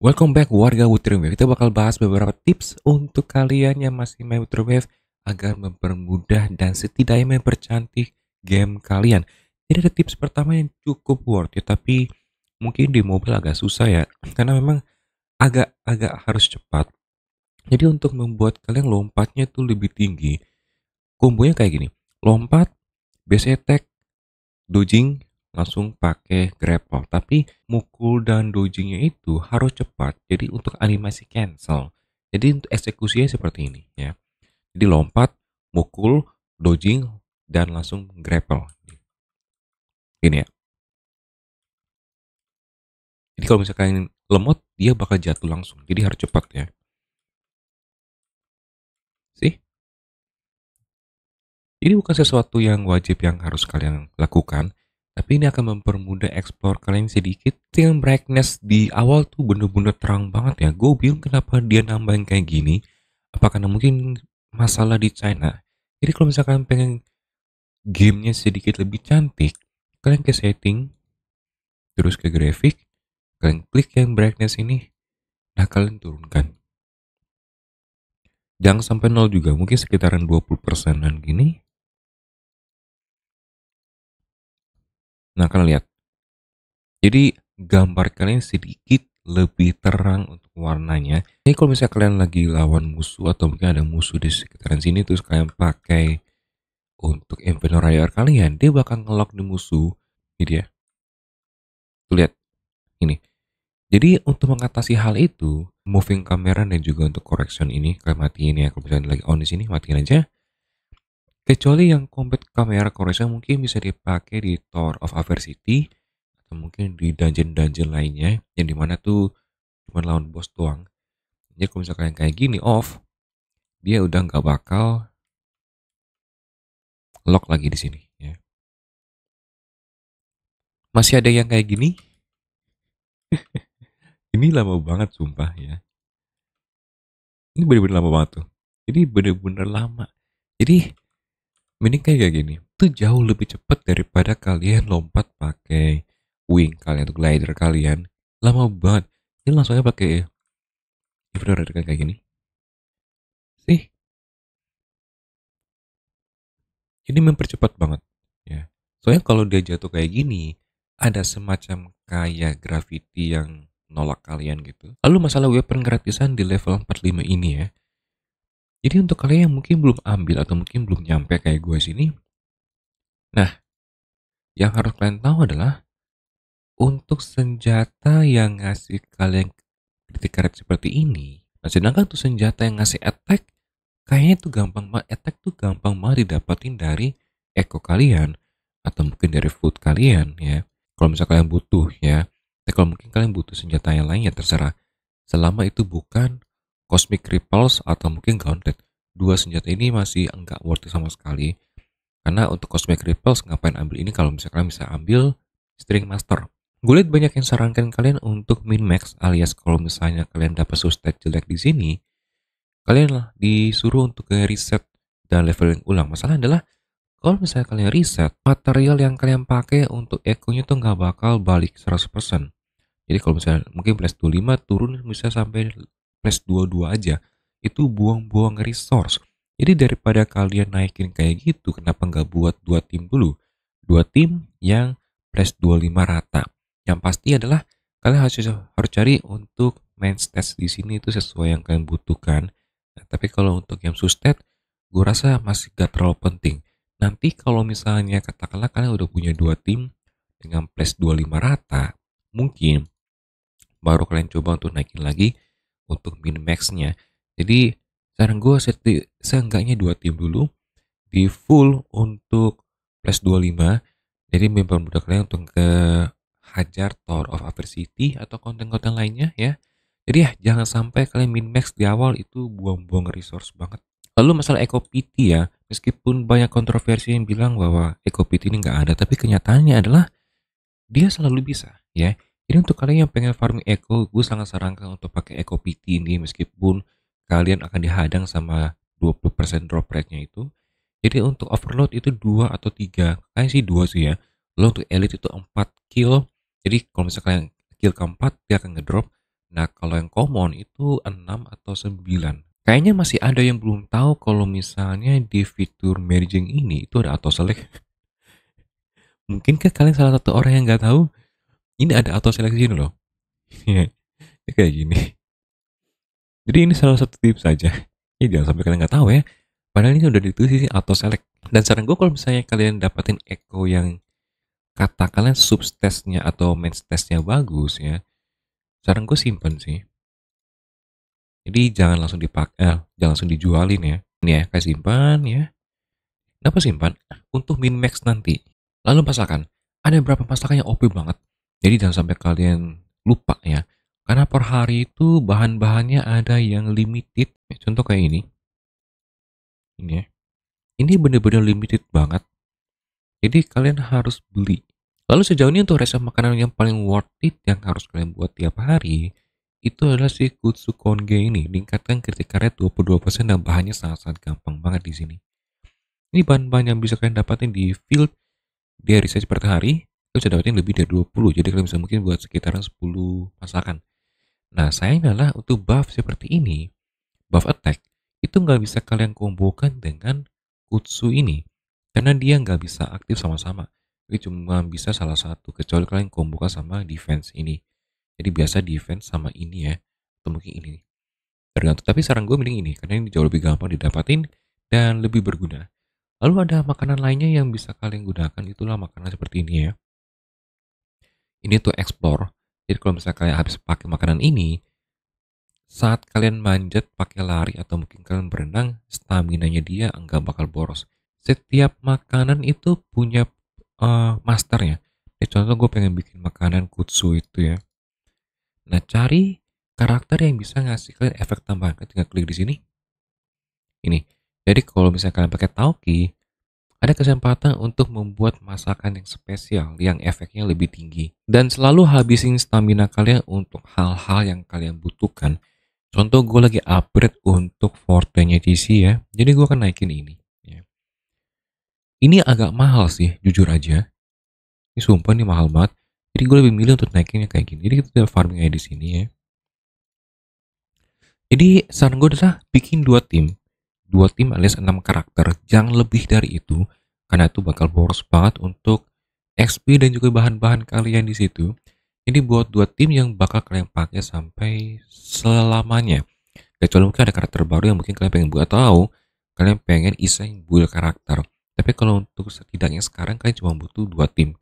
Welcome back warga Wave. Kita bakal bahas beberapa tips untuk kalian yang masih main Wave agar mempermudah dan setidaknya mempercantik game kalian. Jadi ada tips pertama yang cukup worth ya, tapi mungkin di mobile agak susah ya, karena memang agak-agak harus cepat. Jadi untuk membuat kalian lompatnya tuh lebih tinggi, kombonya kayak gini. Lompat, base attack, dodging, langsung pakai grapple. Tapi mukul dan dojingnya itu harus cepat. Jadi untuk animasi cancel. Jadi untuk eksekusinya seperti ini ya. Jadi lompat, mukul, dojing dan langsung grapple. ini ya. Jadi kalau misalkan lemot, dia bakal jatuh langsung. Jadi harus cepat ya. Sih? Ini bukan sesuatu yang wajib yang harus kalian lakukan, tapi ini akan mempermudah explore kalian sedikit. Yang brightness di awal tuh bener-bener terang banget ya. Gue bingung kenapa dia nambahin kayak gini. Apakah mungkin masalah di China? Jadi kalau misalkan pengen gamenya sedikit lebih cantik, kalian ke setting, terus ke grafik, kalian klik yang brightness ini, nah kalian turunkan. Jangan sampai nol juga, mungkin sekitaran 20 persenan gini, Nah, kalian lihat. Jadi, gambar kalian sedikit lebih terang untuk warnanya. Ini kalau misalnya kalian lagi lawan musuh atau mungkin ada musuh di sekitaran sini terus kalian pakai untuk Inventor Rider kalian, dia bakal ngelock di musuh. Ini dia. Tuh lihat. Ini. Jadi untuk mengatasi hal itu, moving kamera dan juga untuk correction ini kalian matiin ya. Kalau misalnya lagi on di sini, matiin aja. Kecuali yang combat kamera Coruscant mungkin bisa dipakai di Tower of Adversity atau mungkin di dungeon-dungeon lainnya yang dimana tuh cuma lawan bos doang. Jadi kalau misalkan yang kayak gini off, dia udah nggak bakal lock lagi di sini. Ya. Masih ada yang kayak gini? Ini lama banget sumpah ya. Ini bener-bener lama banget tuh. Jadi bener-bener lama. Jadi Mending kayak gini, itu jauh lebih cepat daripada kalian lompat pakai wing kalian atau glider kalian. Lama banget. Ini langsung aja pakai infrared kan kayak gini. Sih. Ini mempercepat banget. Ya. Soalnya kalau dia jatuh kayak gini, ada semacam kayak gravity yang nolak kalian gitu. Lalu masalah weapon gratisan di level 45 ini ya, jadi untuk kalian yang mungkin belum ambil atau mungkin belum nyampe kayak gue sini, nah, yang harus kalian tahu adalah untuk senjata yang ngasih kalian kritik rate seperti ini, nah sedangkan tuh senjata yang ngasih attack, kayaknya tuh gampang mah attack tuh gampang mah didapatin dari echo kalian, atau mungkin dari food kalian ya. Kalau misalnya kalian butuh ya, tapi nah, kalau mungkin kalian butuh senjata yang lainnya terserah. Selama itu bukan Cosmic Ripples atau mungkin Gauntlet. Dua senjata ini masih enggak worth it sama sekali. Karena untuk Cosmic Ripples ngapain ambil ini kalau misalkan bisa ambil String Master. Gue liat banyak yang sarankan kalian untuk min max alias kalau misalnya kalian dapat sustain jelek di sini, kalian lah disuruh untuk ke reset dan leveling ulang. Masalah adalah kalau misalnya kalian reset, material yang kalian pakai untuk ekonya tuh nggak bakal balik 100%. Jadi kalau misalnya mungkin plus 25 turun bisa sampai plus 22 aja itu buang-buang resource jadi daripada kalian naikin kayak gitu kenapa nggak buat dua tim dulu dua tim yang plus 25 rata yang pasti adalah kalian harus harus cari untuk main stats di sini itu sesuai yang kalian butuhkan nah, tapi kalau untuk yang sustet, gue rasa masih gak terlalu penting nanti kalau misalnya katakanlah kalian udah punya dua tim dengan plus 25 rata mungkin baru kalian coba untuk naikin lagi untuk min maxnya jadi sekarang gue set seenggaknya dua tim dulu di full untuk plus 25 jadi memang mudah kalian untuk ke hajar Tower of Adversity atau konten-konten lainnya ya jadi ya jangan sampai kalian min max di awal itu buang-buang resource banget lalu masalah EcoPity ya meskipun banyak kontroversi yang bilang bahwa EcoPity ini nggak ada tapi kenyataannya adalah dia selalu bisa ya jadi untuk kalian yang pengen farming eco, gue sangat sarankan untuk pakai eco PT ini meskipun kalian akan dihadang sama 20% drop rate-nya itu. Jadi untuk overload itu 2 atau 3, kayaknya sih 2 sih ya. Lalu untuk elite itu 4 kill, jadi kalau misalnya kalian kill keempat dia akan ngedrop. Nah kalau yang common itu 6 atau 9. Kayaknya masih ada yang belum tahu kalau misalnya di fitur merging ini itu ada auto select. ke kalian salah satu orang yang nggak tahu? ini ada auto selection loh ini kayak gini jadi ini salah satu tips saja ini ya, jangan sampai kalian nggak tahu ya padahal ini sudah ditulis sih auto select dan saran gue kalau misalnya kalian dapetin echo yang kata katakanlah testnya atau main testnya bagus ya saran gue simpen sih jadi jangan langsung dipakai eh, jangan langsung dijualin ya ini ya kayak simpan ya kenapa simpan untuk min max nanti lalu pasakan ada berapa pasakan yang OP banget jadi jangan sampai kalian lupa ya. Karena per hari itu bahan-bahannya ada yang limited. Ya, contoh kayak ini. Ini ya. Ini benar-benar limited banget. Jadi kalian harus beli. Lalu sejauh ini untuk resep makanan yang paling worth it yang harus kalian buat tiap hari itu adalah si Kutsu Konge ini. Meningkatkan kritik rate 22% dan bahannya sangat-sangat gampang banget di sini. Ini bahan-bahan yang bisa kalian dapatin di field dari research per hari itu bisa dapetin lebih dari 20 jadi kalian bisa mungkin buat sekitaran 10 masakan nah sayangnya adalah untuk buff seperti ini buff attack itu nggak bisa kalian kombokan dengan kutsu ini karena dia nggak bisa aktif sama-sama jadi cuma bisa salah satu kecuali kalian kombokan sama defense ini jadi biasa defense sama ini ya atau mungkin ini tergantung tapi saran gue mending ini karena ini jauh lebih gampang didapatin dan lebih berguna lalu ada makanan lainnya yang bisa kalian gunakan itulah makanan seperti ini ya ini tuh explore. Jadi kalau misalnya kalian habis pakai makanan ini, saat kalian manjat pakai lari atau mungkin kalian berenang, stamina-nya dia enggak bakal boros. Setiap makanan itu punya uh, masternya. Ya, contoh gue pengen bikin makanan kutsu itu ya. Nah cari karakter yang bisa ngasih kalian efek tambahan. Kita tinggal klik di sini. Ini. Jadi kalau misalnya kalian pakai Tauki, ada kesempatan untuk membuat masakan yang spesial yang efeknya lebih tinggi. Dan selalu habisin stamina kalian untuk hal-hal yang kalian butuhkan. Contoh gue lagi upgrade untuk Forte-nya TC ya, jadi gue akan naikin ini. Ya. Ini agak mahal sih, jujur aja. Ini sumpah nih mahal banget. Jadi gue lebih milih untuk naikinnya kayak gini. Jadi kita farming aja di sini ya. Jadi saran gue adalah bikin dua tim dua tim alias enam karakter jangan lebih dari itu karena itu bakal boros banget untuk XP dan juga bahan-bahan kalian di situ ini buat dua tim yang bakal kalian pakai sampai selamanya kecuali mungkin ada karakter baru yang mungkin kalian pengen buat atau kalian pengen iseng build karakter tapi kalau untuk setidaknya sekarang kalian cuma butuh dua tim